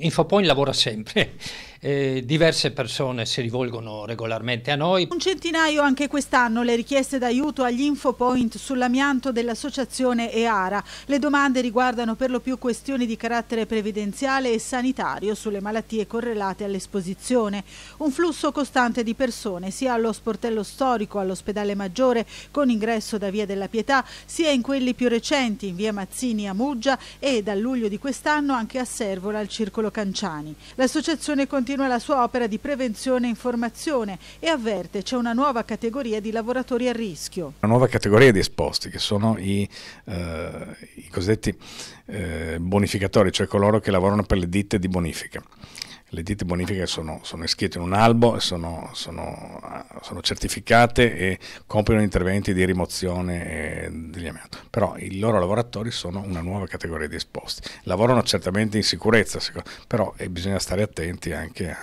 Infopoint lavora sempre, eh, diverse persone si rivolgono regolarmente a noi. Un centinaio anche quest'anno le richieste d'aiuto agli infopoint sull'amianto dell'associazione EARA. Le domande riguardano per lo più questioni di carattere previdenziale e sanitario sulle malattie correlate all'esposizione. Un flusso costante di persone sia allo sportello storico, all'ospedale maggiore con ingresso da Via della Pietà, sia in quelli più recenti in Via Mazzini a Muggia e dal luglio di quest'anno anche a Servola al Circolo Canciani. L'associazione continua continua la sua opera di prevenzione e informazione e avverte c'è una nuova categoria di lavoratori a rischio. Una nuova categoria di esposti che sono i, eh, i cosiddetti eh, bonificatori, cioè coloro che lavorano per le ditte di bonifica le ditte bonifiche sono, sono iscritte in un albo sono, sono, sono, certificate e compiono interventi di rimozione degli amianto. Però i loro lavoratori sono una nuova categoria di esposti. Lavorano certamente in sicurezza, però bisogna stare attenti anche a...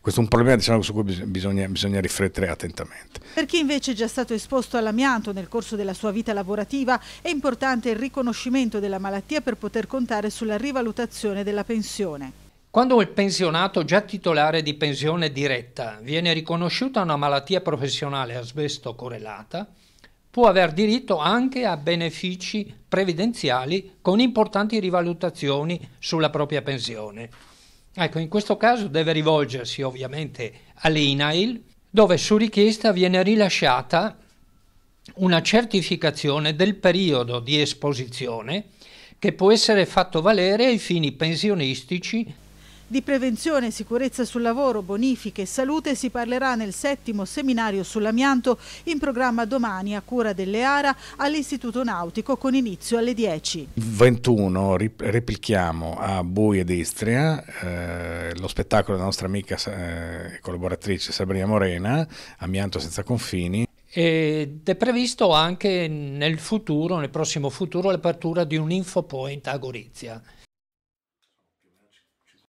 Questo è un problema diciamo, su cui bisogna, bisogna riflettere attentamente. Per chi invece è già stato esposto all'amianto nel corso della sua vita lavorativa è importante il riconoscimento della malattia per poter contare sulla rivalutazione della pensione. Quando il pensionato, già titolare di pensione diretta, viene riconosciuta una malattia professionale asbesto correlata, può aver diritto anche a benefici previdenziali con importanti rivalutazioni sulla propria pensione. Ecco, in questo caso deve rivolgersi ovviamente all'INAIL, dove su richiesta viene rilasciata una certificazione del periodo di esposizione che può essere fatto valere ai fini pensionistici di prevenzione, sicurezza sul lavoro, bonifiche e salute si parlerà nel settimo seminario sull'amianto in programma domani a cura dell'EARA all'Istituto Nautico con inizio alle 10. 21 replichiamo a Bui ed Istria eh, lo spettacolo della nostra amica eh, e eh, collaboratrice Sabrina Morena, Amianto senza confini. Ed è previsto anche nel futuro, nel prossimo futuro, l'apertura di un infopoint a Gorizia.